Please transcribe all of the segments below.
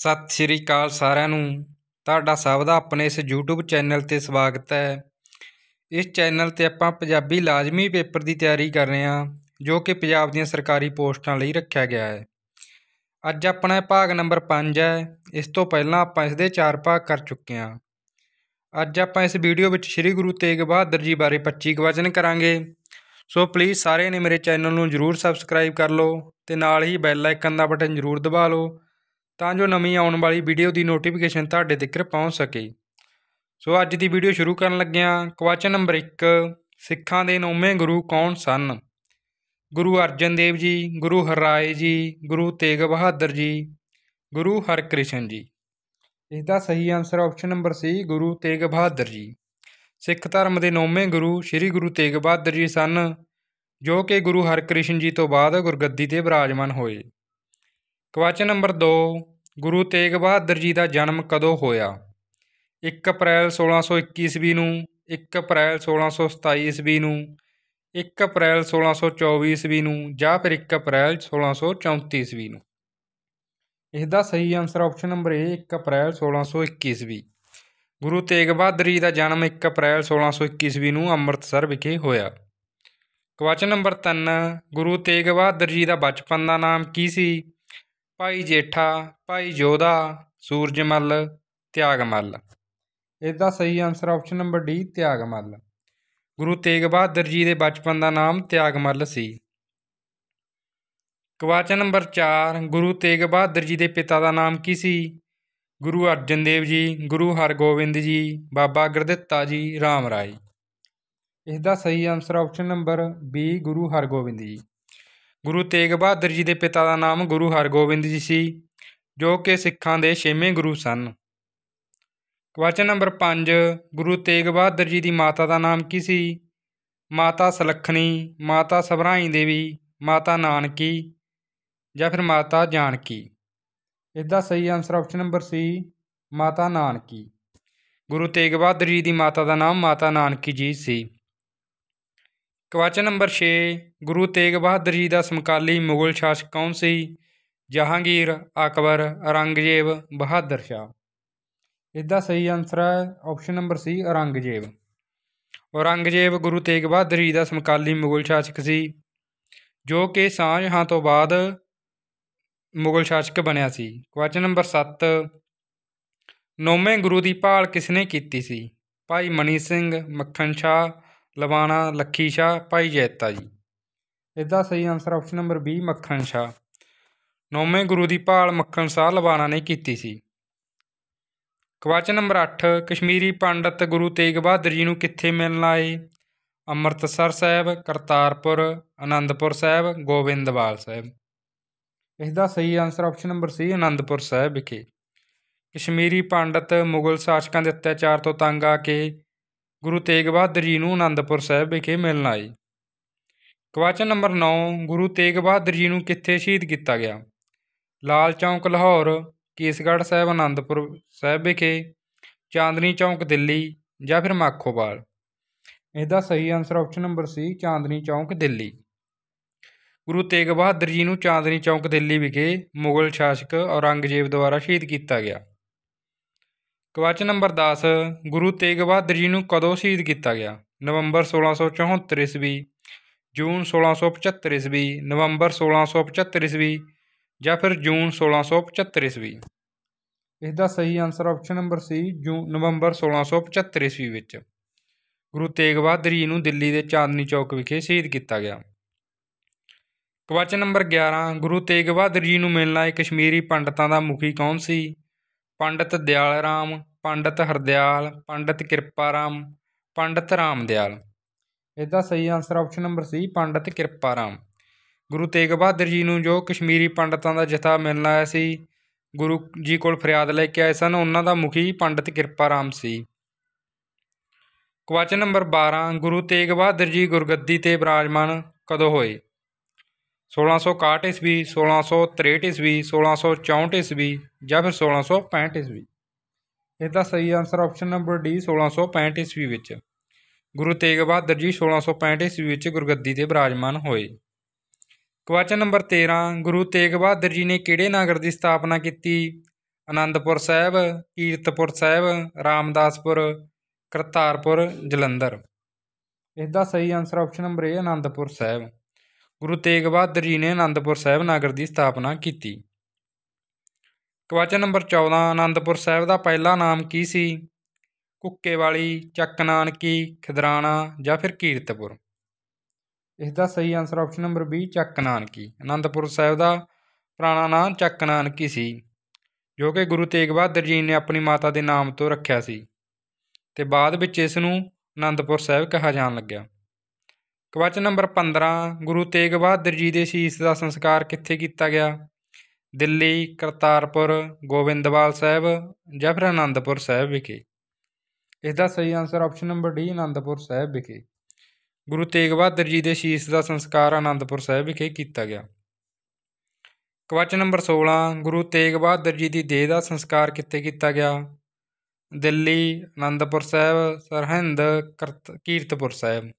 ਸਤਿ ਸ੍ਰੀ ਅਕਾਲ ਸਾਰਿਆਂ ਨੂੰ ਤੁਹਾਡਾ ਸਭ ਦਾ ਆਪਣੇ ਇਸ YouTube ਚੈਨਲ ਤੇ ਸਵਾਗਤ ਹੈ ਇਸ ਚੈਨਲ ਤੇ ਆਪਾਂ ਪੰਜਾਬੀ ਲਾਜ਼ਮੀ ਪੇਪਰ ਦੀ ਤਿਆਰੀ ਕਰ ਰਹੇ ਹਾਂ ਜੋ ਕਿ ਪੰਜਾਬ ਦੀਆਂ ਸਰਕਾਰੀ ਪੋਸਟਾਂ ਲਈ ਰੱਖਿਆ ਗਿਆ ਹੈ ਅੱਜ ਆਪਣਾ ਭਾਗ ਨੰਬਰ 5 ਹੈ ਇਸ ਤੋਂ ਪਹਿਲਾਂ ਆਪਾਂ ਇਸ ਦੇ 4 ਭਾਗ ਕਰ ਚੁੱਕੇ ਹਾਂ ਅੱਜ ਆਪਾਂ ਇਸ ਵੀਡੀਓ ਵਿੱਚ ਸ੍ਰੀ ਗੁਰੂ ਤੇਗ ਬਹਾਦਰ ਜੀ ਬਾਰੇ 25 ਵਚਨ ਕਰਾਂਗੇ ਸੋ ਪਲੀਜ਼ ਸਾਰੇ ਨੇ ਮੇਰੇ ਚੈਨਲ ਨੂੰ ਜਰੂਰ ਸਬਸਕ੍ਰਾਈਬ ਕਰ ਲਓ ਤੇ ਨਾਲ ਹੀ ਬੈਲ ਆਈਕਨ ਦਾ ਬਟਨ ਜਰੂਰ ਦਬਾ ਲਓ ਤਾਂ ਜੋ ਨਵੀਂ ਆਉਣ ਵਾਲੀ ਵੀਡੀਓ ਦੀ ਨੋਟੀਫਿਕੇਸ਼ਨ ਤੁਹਾਡੇ ਤੱਕ ਪਹੁੰਚ ਸਕੇ ਸੋ ਅੱਜ ਦੀ ਵੀਡੀਓ ਸ਼ੁਰੂ ਕਰਨ ਲੱਗਿਆਂ ਕੁਐਸਚਨ ਨੰਬਰ 1 ਸਿੱਖਾਂ ਦੇ ਨੌਵੇਂ ਗੁਰੂ ਕੌਣ ਸਨ ਗੁਰੂ ਅਰਜਨ ਦੇਵ ਜੀ ਗੁਰੂ ਹਰਾਏ ਜੀ ਗੁਰੂ ਤੇਗ ਬਹਾਦਰ ਜੀ ਗੁਰੂ ਹਰਕ੍ਰਿਸ਼ਨ ਜੀ ਇਸ ਦਾ ਸਹੀ answer option number C Guru Tegh Bahadur ji Sikh ਧਰਮ ਦੇ ਨੌਵੇਂ ਗੁਰੂ ਸ੍ਰੀ ਗੁਰੂ ਤੇਗ ਬਹਾਦਰ ਜੀ ਸਨ ਜੋ ਕਿ ਗੁਰੂ ਹਰਕ੍ਰਿਸ਼ਨ ਜੀ ਤੋਂ ਬਾਅਦ ਗੁਰਗੱਦੀ ਤੇ ਬਿਰਾਜਮਾਨ ਹੋਏ ਕੁਐਸਚਨ ਨੰਬਰ 2 ਗੁਰੂ ਤੇਗ ਬਹਾਦਰ ਜੀ ਦਾ ਜਨਮ ਕਦੋਂ ਹੋਇਆ 1 ਅਪ੍ਰੈਲ 1621 ਈਸਵੀ ਨੂੰ 1 ਅਪ੍ਰੈਲ 1627 ਈਸਵੀ ਨੂੰ 1 ਅਪ੍ਰੈਲ 1624 ਈਸਵੀ ਨੂੰ ਜਾਂ ਫਿਰ 1 ਅਪ੍ਰੈਲ 1634 ਈਸਵੀ ਨੂੰ ਇਸ ਦਾ ਸਹੀ answer option number A 1 April 1621 ਈਸਵੀ ਗੁਰੂ ਤੇਗ ਬਹਾਦਰ ਜੀ ਦਾ ਜਨਮ 1 ਅਪ੍ਰੈਲ 1621 ਈਸਵੀ ਨੂੰ ਅੰਮ੍ਰਿਤਸਰ ਵਿਖੇ ਹੋਇਆ ਕੁਐਸਚਨ ਨੰਬਰ 3 ਗੁਰੂ ਤੇਗ ਬਹਾਦਰ ਜੀ ਦਾ ਬਚਪਨ ਦਾ ਨਾਮ ਕੀ ਸੀ ਭਾਈ ਜੇਠਾ ਭਾਈ ਜੋਧਾ ਸੂਰਜਮਲ ਤਿਆਗਮਲ ਇਹਦਾ ਸਹੀ answer option number D Tyagmal Guru Tegh Bahadur ji ਦੇ ਬਚਪਨ ਦਾ ਨਾਮ ਤਿਆਗਮਲ ਸੀ ਕੁਐਸਚਨ ਨੰਬਰ 4 ਗੁਰੂ ਤੇਗ ਬਹਾਦਰ ਜੀ ਦੇ ਪਿਤਾ ਦਾ ਨਾਮ ਕੀ ਸੀ ਗੁਰੂ ਅਰਜਨ ਦੇਵ ਜੀ ਗੁਰੂ ਹਰਗੋਬਿੰਦ ਜੀ ਬਾਬਾ ਗੁਰਦਿੱਤਾ ਜੀ RAM ਰਾਏ ਇਸ ਦਾ ਸਹੀ answer option number B Guru Hargobind ji Guru Tegh Bahadur ji ਦੇ ਪਿਤਾ ਦਾ ਨਾਮ ਗੁਰੂ ਹਰਗੋਬਿੰਦ ਜੀ ਸੀ ਜੋ ਕਿ ਸਿੱਖਾਂ ਦੇ ਛੇਵੇਂ ਗੁਰੂ ਸਨ ਕੁਐਸਚਨ ਨੰਬਰ 5 ਗੁਰੂ ਤੇਗ ਬਹਾਦਰ ਜੀ ਦੀ ਮਾਤਾ ਦਾ ਨਾਮ ਕੀ ਸੀ ਮਾਤਾ ਸਲਖਣੀ ਮਾਤਾ ਸਭਰਾਈ ਦੇਵੀ ਮਾਤਾ ਨਾਨਕੀ ਜਾਂ ਫਿਰ ਮਾਤਾ ਜਾਨਕੀ ਇਸ ਦਾ ਸਹੀ ਆਨਸਰ ਆਪਸ਼ਨ ਨੰਬਰ ਸੀ ਮਾਤਾ ਨਾਨਕੀ ਗੁਰੂ ਤੇਗ ਬਹਾਦਰ ਜੀ ਦੀ ਮਾਤਾ ਦਾ ਨਾਮ ਮਾਤਾ ਨਾਨਕੀ ਜੀ ਸੀ ਕਵਾਚਨ ਨੰਬਰ 6 ਗੁਰੂ ਤੇਗ ਬਹਾਦਰ ਜੀ ਦਾ ਸਮਕਾਲੀ ਮੁਗਲ ਸ਼ਾਸਕ ਕੌਣ ਸੀ ਜਹਾਂਗੀਰ ਅਕਬਰ ਔਰੰਗਜ਼ੇਬ ਬਹਾਦਰ ਸ਼ਾਹ ਇਹਦਾ ਸਹੀ ਆਨਸਰ ਹੈ option number C Aurangzeb Aurangzeb Guru Tegh Bahadur ji ਦਾ ਸਮਕਾਲੀ ਮੁਗਲ ਸ਼ਾਸਕ ਸੀ ਜੋ ਕਿ ਸਾਂਝਾਂ ਤੋਂ ਬਾਅਦ ਮੁਗਲ ਸ਼ਾਸਕ ਬਣਿਆ ਸੀ ਕਵਾਚਨ ਨੰਬਰ 7 ਨੌਵੇਂ ਗੁਰੂ ਦੀ ਭਾਲ ਕਿਸ ਨੇ ਕੀਤੀ ਸੀ ਭਾਈ ਮਨੀ ਸਿੰਘ ਮੱਖਣ ਸ਼ਾਹ ਲਵਾਣਾ ਲੱਖੀ ਸ਼ਾ ਭਾਈ ਜੈਤਾ ਜੀ ਇਹਦਾ ਸਹੀ ਆਨਸਰ ਆਪਸ਼ਨ ਨੰਬਰ 20 ਮੱਖਣ ਸ਼ਾ ਨੌਵੇਂ ਗੁਰੂ ਦੀ ਭਾਲ ਮੱਖਣ ਸ਼ਾਹ ਲਵਾਣਾ ਨੇ ਕੀਤੀ ਸੀ ਕੁਐਸਚਨ ਨੰਬਰ 8 ਕਸ਼ਮੀਰੀ ਪੰਡਤ ਗੁਰੂ ਤੇਗ ਬਹਾਦਰ ਜੀ ਨੂੰ ਕਿੱਥੇ ਮਿਲਣ ਆਏ ਅੰਮ੍ਰਿਤਸਰ ਸਾਹਿਬ ਕਰਤਾਰਪੁਰ ਆਨੰਦਪੁਰ ਸਾਹਿਬ ਗੋਬਿੰਦਵਾਲ ਸਾਹਿਬ ਇਸ ਦਾ ਸਹੀ answer option number C Anandpur Sahib ਵਿਖੇ ਕਸ਼ਮੀਰੀ ਪੰਡਤ ਮੁਗਲ ਸ਼ਾਸਕਾਂ ਦੇ ਅਤਿਆਚਾਰ ਤੋਂ ਤੰਗ ਆ ਕੇ ਗੁਰੂ ਤੇਗ ਬਹਾਦਰ ਜੀ ਨੂੰ ਆਨੰਦਪੁਰ ਸਾਹਿਬ ਵਿਖੇ ਮਿਲਣ ਆਏ ਕੁਐਸਚਨ ਨੰਬਰ 9 ਗੁਰੂ ਤੇਗ ਬਹਾਦਰ ਜੀ ਨੂੰ ਕਿੱਥੇ ਸ਼ਹੀਦ ਕੀਤਾ ਗਿਆ ਲਾਲ ਚੌਂਕ ਲਾਹੌਰ ਕੇਸਗੜ ਸਾਹਿਬ ਆਨੰਦਪੁਰ ਸਾਹਿਬ ਵਿਖੇ ਚਾਂਦਨੀ ਚੌਂਕ ਦਿੱਲੀ ਜਾਂ ਫਿਰ ਮਾਖੋਵਾਲ ਇਹਦਾ ਸਹੀ answer option number C Chandni Chowk Delhi Guru Tegh Bahadur ji ਨੂੰ ਚਾਂਦਨੀ ਚੌਂਕ ਦਿੱਲੀ ਵਿਖੇ ਮੁਗਲ ਸ਼ਾਸਕ ਔਰੰਗਜ਼ੇਬ ਦੁਆਰਾ ਸ਼ਹੀਦ ਕੀਤਾ ਗਿਆ ਕੁਐਸਚਨ ਨੰਬਰ 10 ਗੁਰੂ ਤੇਗ ਬਹਾਦਰ ਜੀ ਨੂੰ ਕਦੋਂ ਸ਼ਹੀਦ ਕੀਤਾ ਗਿਆ ਨਵੰਬਰ 1674 ਈਸਵੀ ਜੂਨ 1675 ਈਸਵੀ ਨਵੰਬਰ 1675 ਈਸਵੀ ਜਾਂ ਫਿਰ ਜੂਨ 1675 ਈਸਵੀ ਇਸ ਦਾ ਸਹੀ answer option number C June November 1675 ਈਸਵੀ ਵਿੱਚ ਗੁਰੂ ਤੇਗ ਬਹਾਦਰ ਜੀ ਨੂੰ ਦਿੱਲੀ ਦੇ ਚਾਂਦਨੀ ਚੌਕ ਵਿਖੇ ਸ਼ਹੀਦ ਕੀਤਾ ਗਿਆ ਕੁਐਸਚਨ ਨੰਬਰ 11 ਗੁਰੂ ਤੇਗ ਬਹਾਦਰ ਜੀ ਨੂੰ ਮਿਲਣ ਆਏ ਕਸ਼ਮੀਰੀ ਪੰਡਤਾਂ ਦਾ ਮੁਖੀ ਕੌਣ ਸੀ ਪੰਡਤ ਦਿਆਲ ਰਾਮ ਪੰਡਤ ਹਰਦਿਆਲ ਪੰਡਤ ਕਿਰਪਾ ਰਾਮ ਪੰਡਤ ਰਾਮ ਦਿਆਲ ਇਹਦਾ ਸਹੀ answer option number C Pandit Kirpa Ram ਗੁਰੂ ਤੇਗ ਬਹਾਦਰ ਜੀ ਨੂੰ ਜੋ ਕਸ਼ਮੀਰੀ ਪੰਡਤਾਂ ਦਾ ਜਥਾ ਮਿਲਣ ਆਇਆ ਸੀ ਗੁਰੂ ਜੀ ਕੋਲ ਫਰਿਆਦ ਲੈ ਕੇ ਆਏ ਸਨ ਉਹਨਾਂ ਦਾ ਮੁਖੀ ਪੰਡਤ ਕਿਰਪਾ ਰਾਮ ਸੀ ਕੁਐਸਚਨ ਨੰਬਰ 12 ਗੁਰੂ ਤੇਗ ਬਹਾਦਰ ਜੀ ਗੁਰਗੱਦੀ ਤੇ ਬਿਰਾਜਮਾਨ ਕਦੋਂ ਹੋਏ 1661 ਈਸਵੀ 1663 ਈਸਵੀ 1664 ਈਸਵੀ ਜਾਂ ਫਿਰ 1665 ਈਸਵੀ ਇਹਦਾ ਸਹੀ ਆਨਸਰ ਆਪਸ਼ਨ ਨੰਬਰ ਡੀ 1665 ਈਸਵੀ ਵਿੱਚ ਗੁਰੂ ਤੇਗ ਬਹਾਦਰ ਜੀ 1665 ਈਸਵੀ ਵਿੱਚ ਗੁਰਗੱਦੀ ਤੇ ਬਿਰਾਜਮਾਨ ਹੋਏ ਕੁਐਸਚਨ ਨੰਬਰ 13 ਗੁਰੂ ਤੇਗ ਬਹਾਦਰ ਜੀ ਨੇ ਕਿਹੜੇ ਨਗਰ ਦੀ ਸਥਾਪਨਾ ਕੀਤੀ ਆਨੰਦਪੁਰ ਸਾਹਿਬ ਕੀਰਤਪੁਰ ਸਾਹਿਬ ਰਾਮਦਾਸਪੁਰ ਕਰਤਾਰਪੁਰ ਜਲੰਧਰ ਇਸ ਦਾ ਸਹੀ answer option number A Anandpur Sahib Guru Tegh Bahadur ji ਨੇ ਆਨੰਦਪੁਰ ਸਾਹਿਬ ਨਗਰ ਦੀ ਸਥਾਪਨਾ ਕੀਤੀ ਕੁਐਸਚਨ ਨੰਬਰ 14 ਆਨੰਦਪੁਰ ਸਾਹਿਬ ਦਾ ਪਹਿਲਾ ਨਾਮ ਕੀ ਸੀ ਕੁੱਕੇ ਵਾਲੀ ਚੱਕ ਨਾਨਕੀ ਖਿਦਰਾਣਾ ਜਾਂ ਫਿਰ ਕੀਰਤਪੁਰ ਇਸ ਦਾ ਸਹੀ ਆਨਸਰ ਆਪਸ਼ਨ ਨੰਬਰ 20 ਚੱਕ ਨਾਨਕੀ ਆਨੰਦਪੁਰ ਸਾਹਿਬ ਦਾ ਪੁਰਾਣਾ ਨਾਮ ਚੱਕ ਨਾਨਕੀ ਸੀ ਜੋ ਕਿ ਗੁਰੂ ਤੇਗ ਬਹਾਦਰ ਜੀ ਨੇ ਆਪਣੀ ਮਾਤਾ ਦੇ ਨਾਮ ਤੋਂ ਰੱਖਿਆ ਸੀ ਤੇ ਬਾਅਦ ਵਿੱਚ ਇਸ ਨੂੰ ਆਨੰਦਪੁਰ ਸਾਹਿਬ ਕਿਹਾ ਜਾਣ ਲੱਗਿਆ ਕਵਚ ਨੰਬਰ 15 ਗੁਰੂ ਤੇਗ ਬਹਾਦਰ ਜੀ ਦੇ ਸੀਸ ਦਾ ਸੰਸਕਾਰ ਕਿੱਥੇ ਕੀਤਾ ਗਿਆ ਦਿੱਲੀ ਕਰਤਾਰਪੁਰ ਗੋਬਿੰਦਵਾਲ ਸਾਹਿਬ ਜਾਂ ਫਿਰ ਆਨੰਦਪੁਰ ਸਾਹਿਬ ਵਿਖੇ ਇਸ ਦਾ ਸਹੀ answer option number D Anandpur Sahib ਵਿਖੇ ਗੁਰੂ ਤੇਗ ਬਹਾਦਰ ਜੀ ਦੇ ਸ਼ੀਸ ਦਾ ਸੰਸਕਾਰ ਆਨੰਦਪੁਰ ਸਾਹਿਬ ਵਿਖੇ ਕੀਤਾ ਗਿਆ ਕੁਐਸਚਨ ਨੰਬਰ 16 ਗੁਰੂ ਤੇਗ ਬਹਾਦਰ ਜੀ ਦੀ ਦੇਹ ਦਾ ਸੰਸਕਾਰ ਕਿੱਥੇ ਕੀਤਾ ਗਿਆ ਦਿੱਲੀ ਆਨੰਦਪੁਰ ਸਾਹਿਬ ਸਰਹਿੰਦ ਕੀਰਤਪੁਰ ਸਾਹਿਬ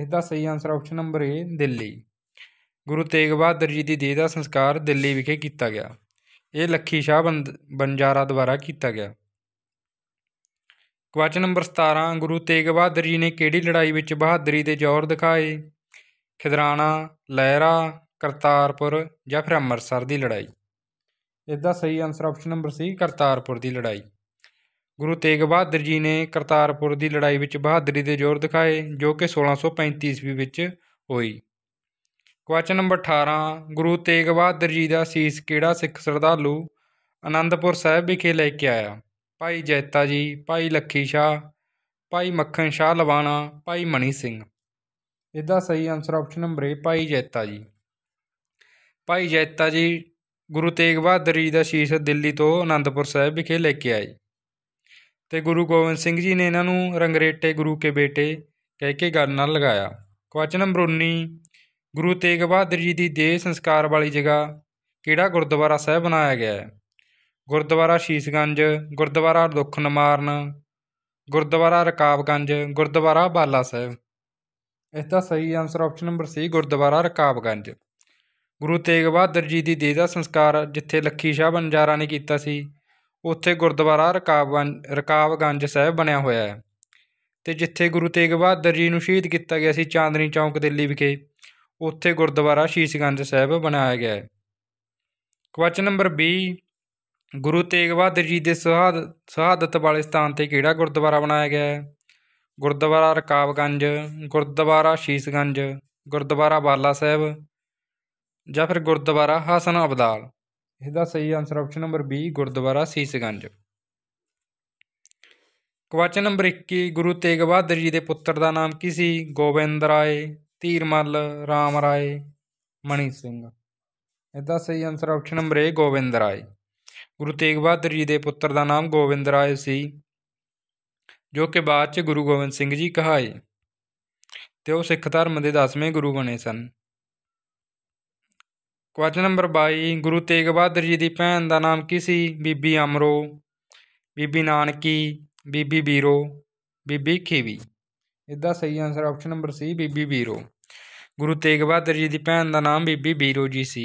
ਇਸ ਦਾ ਸਹੀ answer option number A Delhi Guru Tegh Bahadur ji ਦੀ ਦੇਹ ਦਾ ਸੰਸਕਾਰ ਦਿੱਲੀ ਵਿਖੇ ਕੀਤਾ ਗਿਆ ਇਹ ਲੱਖੀ ਸ਼ਾਹ ਬੰਜਾਰਾ ਦੁਆਰਾ ਕੀਤਾ ਗਿਆ ਕੁਐਸਚਨ ਨੰਬਰ 17 ਗੁਰੂ ਤੇਗ ਬਹਾਦਰ ਜੀ ਨੇ ਕਿਹੜੀ ਲੜਾਈ ਵਿੱਚ ਬਹਾਦਰੀ ਦੇ ਜੌਹਰ ਦਿਖਾਏ ਖਿਦਰਾਣਾ ਲਹਿਰਾ ਕਰਤਾਰਪੁਰ ਜਾਂ ਫਿਰ ਅੰਮ੍ਰਿਤਸਰ ਦੀ ਲੜਾਈ ਇਸ ਦਾ ਸਹੀ answer option number C Kartarpur ਦੀ ਲੜਾਈ ਗੁਰੂ ਤੇਗ ਬਹਾਦਰ ਜੀ ਨੇ ਕਰਤਾਰਪੁਰ ਦੀ ਲੜਾਈ ਵਿੱਚ ਬਹਾਦਰੀ ਦੇ ਜ਼ੋਰ ਦਿਖਾਏ ਜੋ ਕਿ 1635 ਈਸਵੀ ਵਿੱਚ ਹੋਈ ਕੁਐਸਚਨ ਨੰਬਰ 18 ਗੁਰੂ ਤੇਗ ਬਹਾਦਰ ਜੀ ਦਾ ਸੀਸ ਕਿਹੜਾ ਸਿੱਖ ਸਰਦਾਲੂ ਆਨੰਦਪੁਰ ਸਾਹਿਬ ਵਿਖੇ ਲੈ ਕੇ ਆਇਆ ਭਾਈ ਜੈਤਾ ਜੀ ਭਾਈ ਲੱਖੀ ਸ਼ਾਹ ਭਾਈ ਮੱਖਣ ਸ਼ਾਹ ਲਵਾਣਾ ਭਾਈ ਮਣੀ ਸਿੰਘ ਇਹਦਾ ਸਹੀ ਆਨਸਰ ਆਪਸ਼ਨ ਨੰਬਰ ਏ ਭਾਈ ਜੈਤਾ ਜੀ ਭਾਈ ਜੈਤਾ ਜੀ ਗੁਰੂ ਤੇਗ ਬਹਾਦਰ ਜੀ ਦਾ ਸੀਸ ਦਿੱਲੀ ਤੋਂ ਆਨੰਦਪੁਰ ਸਾਹਿਬ ਵਿਖੇ ਲੈ ਕੇ ਆਏ ਤੇ ਗੁਰੂ ਗੋਬਿੰਦ ਸਿੰਘ ਜੀ ਨੇ ਇਹਨਾਂ ਨੂੰ ਰੰਗਰੇਟੇ ਗੁਰੂ ਕੇ ਬੇਟੇ ਕਹਿ ਕੇ ਗੱਲ ਨਾਲ ਲਗਾਇਆ ਕੁਐਸਚਨ ਨੰਬਰ 19 ਗੁਰੂ ਤੇਗ ਬਹਾਦਰ ਜੀ ਦੀ ਦੇਹ ਸੰਸਕਾਰ ਵਾਲੀ ਜਗ੍ਹਾ ਕਿਹੜਾ ਗੁਰਦੁਆਰਾ ਸਾਹਿਬ ਬਣਾਇਆ ਗਿਆ ਹੈ ਗੁਰਦੁਆਰਾ ਸ਼ੀਸ਼ਗੰਜ ਗੁਰਦੁਆਰਾ ਦੁੱਖ ਨਿਮਾਰਨ ਗੁਰਦੁਆਰਾ ਰਕਾਬਗੰਜ ਗੁਰਦੁਆਰਾ ਬਾਲਾ ਸਾਹਿਬ ਇਸ ਦਾ ਸਹੀ answer option number C Gurdwara Rakabganj Guru Tegh Bahadur ji ਦੀ ਦੇਹ ਦਾ ਸੰਸਕਾਰ ਜਿੱਥੇ ਲੱਖੀ ਸ਼ਾਹ ਬੰਜਾਰਾ ਨੇ ਕੀਤਾ ਸੀ ਉੱਥੇ ਗੁਰਦੁਆਰਾ ਰਕਾਬਗੰਜ ਰਕਾਬਗੰਜ ਸਾਹਿਬ ਬਣਿਆ ਹੋਇਆ ਹੈ ਤੇ ਜਿੱਥੇ ਗੁਰੂ ਤੇਗ ਬਹਾਦਰ ਜੀ ਨੂੰ ਸ਼ਹੀਦ ਕੀਤਾ ਗਿਆ ਸੀ ਚਾਂਦਨੀ ਚੌਂਕ ਦਿੱਲੀ ਵਿਖੇ ਉੱਥੇ ਗੁਰਦੁਆਰਾ ਸ਼ੀਸ਼ਗੰਜ ਸਾਹਿਬ ਬਣਾਇਆ ਗਿਆ ਹੈ ਕੁਐਸਚਨ ਨੰਬਰ 20 ਗੁਰੂ ਤੇਗ ਬਹਾਦਰ ਜੀ ਦੇ ਸ਼ਹਾਦਤ ਵਾਲੇ ਸਥਾਨ ਤੇ ਕਿਹੜਾ ਗੁਰਦੁਆਰਾ ਬਣਾਇਆ ਗਿਆ ਹੈ ਗੁਰਦੁਆਰਾ ਰਕਾਬਗੰਜ ਗੁਰਦੁਆਰਾ ਸ਼ੀਸ਼ਗੰਜ ਗੁਰਦੁਆਰਾ ਬਾਲਾ ਸਾਹਿਬ ਜਾਂ ਫਿਰ ਗੁਰਦੁਆਰਾ ਹਸਨ ਅਬਦਾਲ ਇਹਦਾ ਸਹੀ answer option number B Gurdwara Sisganj question number 21 Guru Tegh Bahadur ji ਦੇ ਪੁੱਤਰ ਦਾ ਨਾਮ ਕੀ ਸੀ ਗੋਬਿੰਦ ਰਾਏ ਧੀਰਮਲ ਰਾਮ ਰਾਏ ਮਣੀ ਸਿੰਘ ਇਹਦਾ ਸਹੀ answer option number A Gobind Rai Guru Tegh Bahadur ji ਦੇ ਪੁੱਤਰ ਦਾ ਨਾਮ ਗੋਬਿੰਦ ਰਾਏ ਸੀ ਜੋ ਕਿ ਬਾਅਦ 'ਚ ਗੁਰੂ ਗੋਬਿੰਦ ਸਿੰਘ ਜੀ ਕਹਾਏ ਤੇ ਉਹ ਸਿੱਖ ਧਰਮ ਦੇ 10ਵੇਂ ਗੁਰੂ ਬਣੇ ਸਨ ਕੁਐਸਚਨ ਨੰਬਰ 22 ਗੁਰੂ ਤੇਗ ਬਹਾਦਰ ਜੀ ਦੀ ਭੈਣ ਦਾ ਨਾਮ ਕੀ ਸੀ ਬੀਬੀ ਅਮਰੋ ਬੀਬੀ ਨਾਨਕੀ ਬੀਬੀ ਬੀਰੋ ਬੀਬੀ ਖੀਵੀ ਇਹਦਾ ਸਹੀ ਆਨਸਰ ਆਪਸ਼ਨ ਨੰਬਰ ਸੀ ਬੀਬੀ ਬੀਰੋ ਗੁਰੂ ਤੇਗ ਬਹਾਦਰ ਜੀ ਦੀ ਭੈਣ ਦਾ ਨਾਮ ਬੀਬੀ ਬੀਰੋ ਜੀ ਸੀ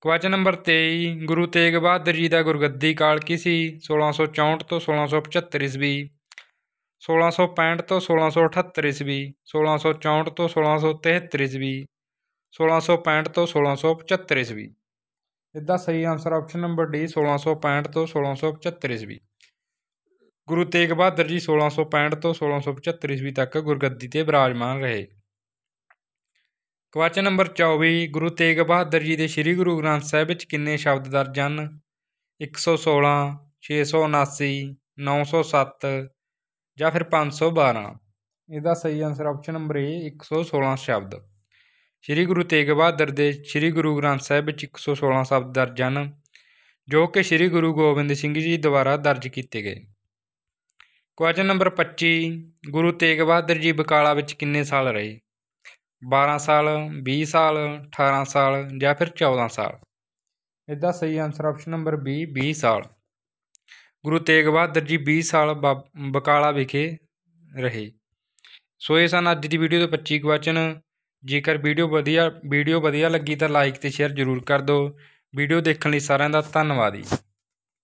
ਕੁਐਸਚਨ ਨੰਬਰ 23 ਗੁਰੂ ਤੇਗ ਬਹਾਦਰ ਜੀ ਦਾ ਗੁਰਗੱਦੀ ਕਾਲ ਕੀ ਸੀ 1664 ਤੋਂ 1675 ਈਸਵੀ 1665 ਤੋਂ 1678 ਈਸਵੀ 1664 ਤੋਂ 1673 ਈਸਵੀ 1665 ਤੋਂ 1675 ਈਸਵੀ ਇਹਦਾ ਸਹੀ ਆਨਸਰ ਆਪਸ਼ਨ ਨੰਬਰ ਡੀ 1665 ਤੋਂ 1675 ਈਸਵੀ ਗੁਰੂ ਤੇਗ ਬਹਾਦਰ ਜੀ 1665 ਤੋਂ 1675 ਈਸਵੀ ਤੱਕ ਗੁਰਗੱਦੀ ਤੇ ਬਿਰਾਜਮਾਨ ਰਹੇ ਕੁਐਸਚਨ ਨੰਬਰ 24 ਗੁਰੂ ਤੇਗ ਬਹਾਦਰ ਜੀ ਦੇ ਸ੍ਰੀ ਗੁਰੂ ਗ੍ਰੰਥ ਸਾਹਿਬ ਵਿੱਚ ਕਿੰਨੇ ਸ਼ਬਦ ਦਰਜ ਹਨ 116 679 907 ਜਾਂ ਫਿਰ 512 ਇਹਦਾ ਸਹੀ ਆਨਸਰ ਆਪਸ਼ਨ ਨੰਬਰ ਏ 116 ਸ਼ਬਦ ਸ੍ਰੀ ਗੁਰੂ ਤੇਗ ਬਹਾਦਰ ਦੇ ਸ੍ਰੀ ਗੁਰੂ ਗ੍ਰੰਥ ਸਾਹਿਬ ਵਿੱਚ 116 ਸ਼ਬਦ ਦਰਜ ਹਨ ਜੋ ਕਿ ਸ੍ਰੀ ਗੁਰੂ ਗੋਬਿੰਦ ਸਿੰਘ ਜੀ ਦੁਆਰਾ ਦਰਜ ਕੀਤੇ ਗਏ ਕੁਐਸਚਨ ਨੰਬਰ 25 ਗੁਰੂ ਤੇਗ ਬਹਾਦਰ ਜੀ ਬਕਾਲਾ ਵਿੱਚ ਕਿੰਨੇ ਸਾਲ ਰਹੇ 12 ਸਾਲ 20 ਸਾਲ 18 ਸਾਲ ਜਾਂ ਫਿਰ 14 ਸਾਲ ਇਹਦਾ ਸਹੀ ਆਨਸਰ ਆਪਸ਼ਨ ਨੰਬਰ B 20 ਸਾਲ ਗੁਰੂ ਤੇਗ ਬਹਾਦਰ ਜੀ 20 ਸਾਲ ਬਕਾਲਾ ਵਿਖੇ ਰਹੇ ਸੋ ਇਹ ਸਨ ਅੱਜ ਦੀ ਵੀਡੀਓ ਦੇ 25 ਕੁਐਸਚਨ ਜੇਕਰ ਵੀਡੀਓ ਵਧੀਆ ਵੀਡੀਓ ਵਧੀਆ ਲੱਗੀ ਤਾਂ ਲਾਈਕ ਤੇ ਸ਼ੇਅਰ ਜ਼ਰੂਰ ਕਰ ਦਿਓ ਵੀਡੀਓ ਦੇਖਣ ਲਈ ਸਾਰਿਆਂ ਦਾ ਧੰਨਵਾਦ ਜੀ